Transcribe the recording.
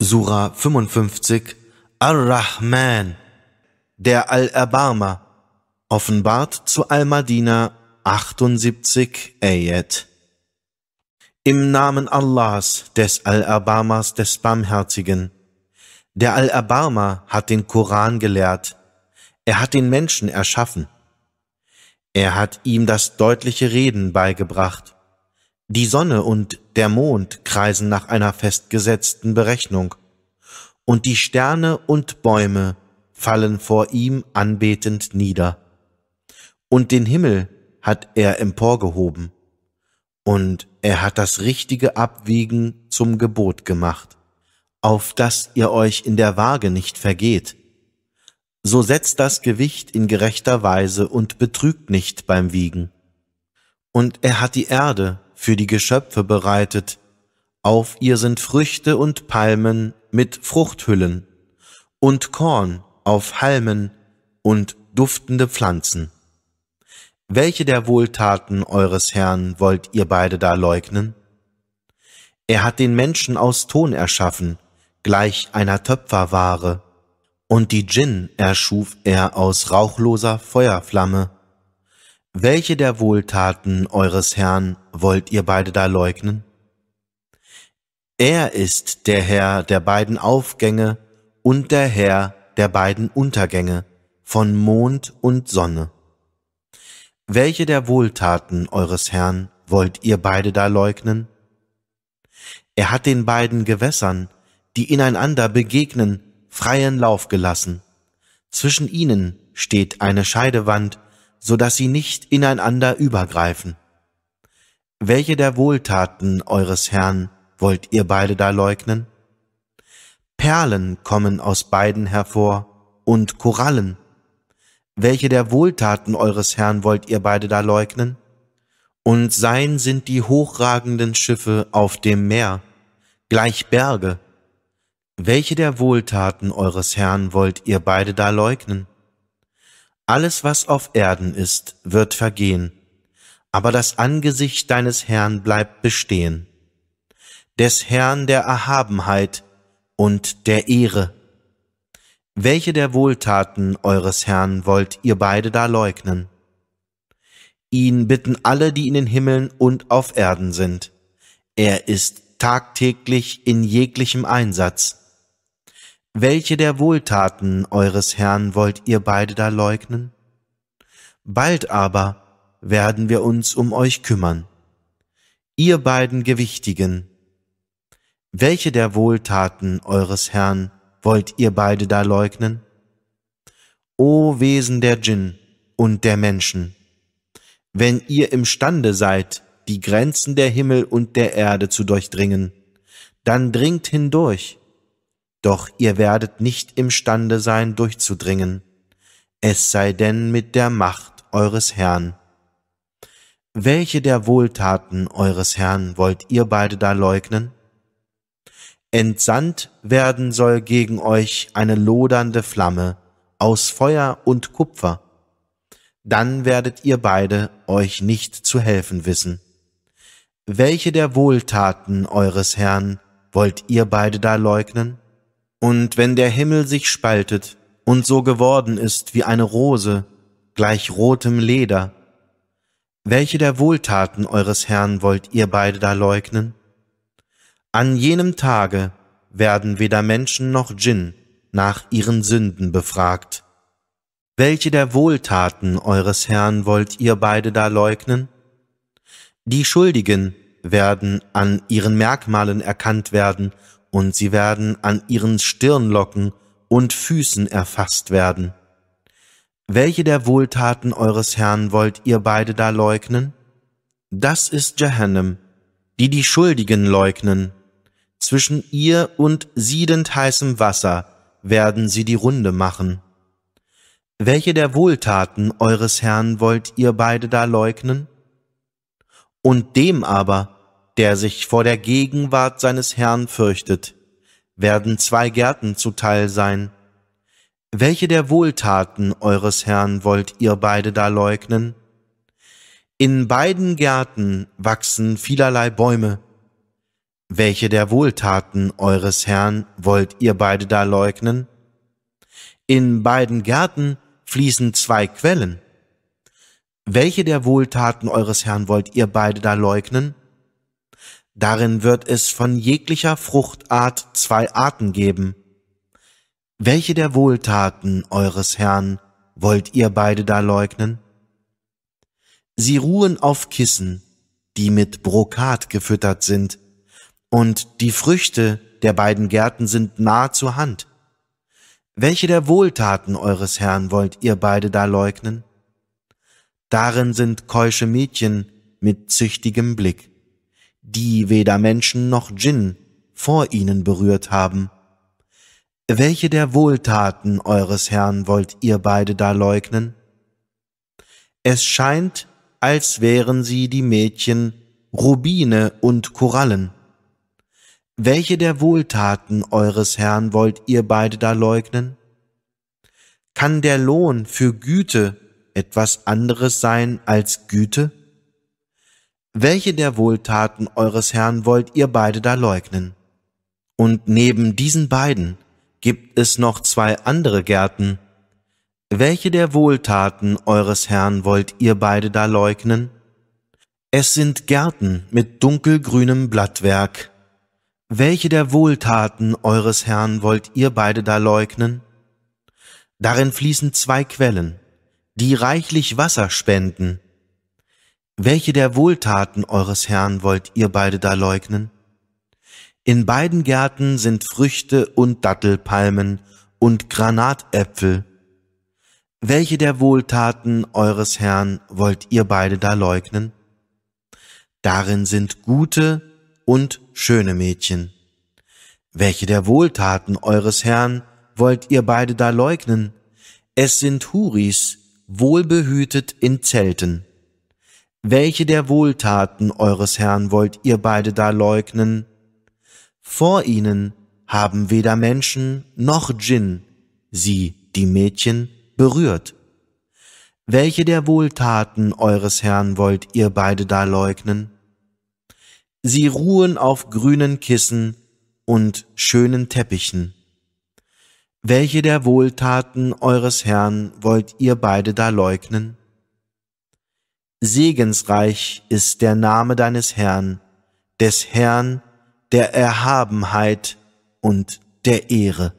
Surah 55, Ar-Rahman, der Al-Erbarmer, offenbart zu Al-Madina 78 Ayat. Im Namen Allahs, des Al-Erbarmers, des Barmherzigen. Der Al-Erbarmer hat den Koran gelehrt. Er hat den Menschen erschaffen. Er hat ihm das deutliche Reden beigebracht. Die Sonne und der Mond kreisen nach einer festgesetzten Berechnung, und die Sterne und Bäume fallen vor ihm anbetend nieder. Und den Himmel hat er emporgehoben, und er hat das richtige Abwiegen zum Gebot gemacht, auf das ihr euch in der Waage nicht vergeht. So setzt das Gewicht in gerechter Weise und betrügt nicht beim Wiegen. Und er hat die Erde für die Geschöpfe bereitet. Auf ihr sind Früchte und Palmen mit Fruchthüllen und Korn auf Halmen und duftende Pflanzen. Welche der Wohltaten eures Herrn wollt ihr beide da leugnen? Er hat den Menschen aus Ton erschaffen, gleich einer Töpferware, und die Djinn erschuf er aus rauchloser Feuerflamme. Welche der Wohltaten eures Herrn wollt ihr beide da leugnen? Er ist der Herr der beiden Aufgänge und der Herr der beiden Untergänge von Mond und Sonne. Welche der Wohltaten eures Herrn wollt ihr beide da leugnen? Er hat den beiden Gewässern, die ineinander begegnen, freien Lauf gelassen. Zwischen ihnen steht eine Scheidewand, so dass sie nicht ineinander übergreifen. Welche der Wohltaten eures Herrn wollt ihr beide da leugnen? Perlen kommen aus beiden hervor und Korallen. Welche der Wohltaten eures Herrn wollt ihr beide da leugnen? Und sein sind die hochragenden Schiffe auf dem Meer, gleich Berge. Welche der Wohltaten eures Herrn wollt ihr beide da leugnen? Alles, was auf Erden ist, wird vergehen, aber das Angesicht deines Herrn bleibt bestehen, des Herrn der Erhabenheit und der Ehre. Welche der Wohltaten eures Herrn wollt ihr beide da leugnen? Ihn bitten alle, die in den Himmeln und auf Erden sind. Er ist tagtäglich in jeglichem Einsatz welche der Wohltaten eures Herrn wollt ihr beide da leugnen? Bald aber werden wir uns um euch kümmern. Ihr beiden Gewichtigen, welche der Wohltaten eures Herrn wollt ihr beide da leugnen? O Wesen der Djinn und der Menschen, wenn ihr imstande seid, die Grenzen der Himmel und der Erde zu durchdringen, dann dringt hindurch doch ihr werdet nicht imstande sein, durchzudringen, es sei denn mit der Macht eures Herrn. Welche der Wohltaten eures Herrn wollt ihr beide da leugnen? Entsandt werden soll gegen euch eine lodernde Flamme aus Feuer und Kupfer. Dann werdet ihr beide euch nicht zu helfen wissen. Welche der Wohltaten eures Herrn wollt ihr beide da leugnen? Und wenn der Himmel sich spaltet und so geworden ist wie eine Rose, gleich rotem Leder, welche der Wohltaten eures Herrn wollt ihr beide da leugnen? An jenem Tage werden weder Menschen noch Djinn nach ihren Sünden befragt. Welche der Wohltaten eures Herrn wollt ihr beide da leugnen? Die Schuldigen werden an ihren Merkmalen erkannt werden und sie werden an ihren Stirnlocken und Füßen erfasst werden. Welche der Wohltaten eures Herrn wollt ihr beide da leugnen? Das ist Jahannam, die die Schuldigen leugnen. Zwischen ihr und siedend heißem Wasser werden sie die Runde machen. Welche der Wohltaten eures Herrn wollt ihr beide da leugnen? Und dem aber, der sich vor der Gegenwart seines Herrn fürchtet, werden zwei Gärten zuteil sein. Welche der Wohltaten eures Herrn wollt ihr beide da leugnen? In beiden Gärten wachsen vielerlei Bäume. Welche der Wohltaten eures Herrn wollt ihr beide da leugnen? In beiden Gärten fließen zwei Quellen. Welche der Wohltaten eures Herrn wollt ihr beide da leugnen? Darin wird es von jeglicher Fruchtart zwei Arten geben. Welche der Wohltaten eures Herrn wollt ihr beide da leugnen? Sie ruhen auf Kissen, die mit Brokat gefüttert sind, und die Früchte der beiden Gärten sind nah zur Hand. Welche der Wohltaten eures Herrn wollt ihr beide da leugnen? Darin sind keusche Mädchen mit züchtigem Blick die weder Menschen noch Djinn vor ihnen berührt haben. Welche der Wohltaten eures Herrn wollt ihr beide da leugnen? Es scheint, als wären sie die Mädchen Rubine und Korallen. Welche der Wohltaten eures Herrn wollt ihr beide da leugnen? Kann der Lohn für Güte etwas anderes sein als Güte? welche der Wohltaten eures Herrn wollt ihr beide da leugnen? Und neben diesen beiden gibt es noch zwei andere Gärten. Welche der Wohltaten eures Herrn wollt ihr beide da leugnen? Es sind Gärten mit dunkelgrünem Blattwerk. Welche der Wohltaten eures Herrn wollt ihr beide da leugnen? Darin fließen zwei Quellen, die reichlich Wasser spenden. Welche der Wohltaten eures Herrn wollt ihr beide da leugnen? In beiden Gärten sind Früchte und Dattelpalmen und Granatäpfel. Welche der Wohltaten eures Herrn wollt ihr beide da leugnen? Darin sind gute und schöne Mädchen. Welche der Wohltaten eures Herrn wollt ihr beide da leugnen? Es sind Huris, wohlbehütet in Zelten. Welche der Wohltaten eures Herrn wollt ihr beide da leugnen? Vor ihnen haben weder Menschen noch Djinn sie, die Mädchen, berührt. Welche der Wohltaten eures Herrn wollt ihr beide da leugnen? Sie ruhen auf grünen Kissen und schönen Teppichen. Welche der Wohltaten eures Herrn wollt ihr beide da leugnen? segensreich ist der Name deines Herrn, des Herrn der Erhabenheit und der Ehre.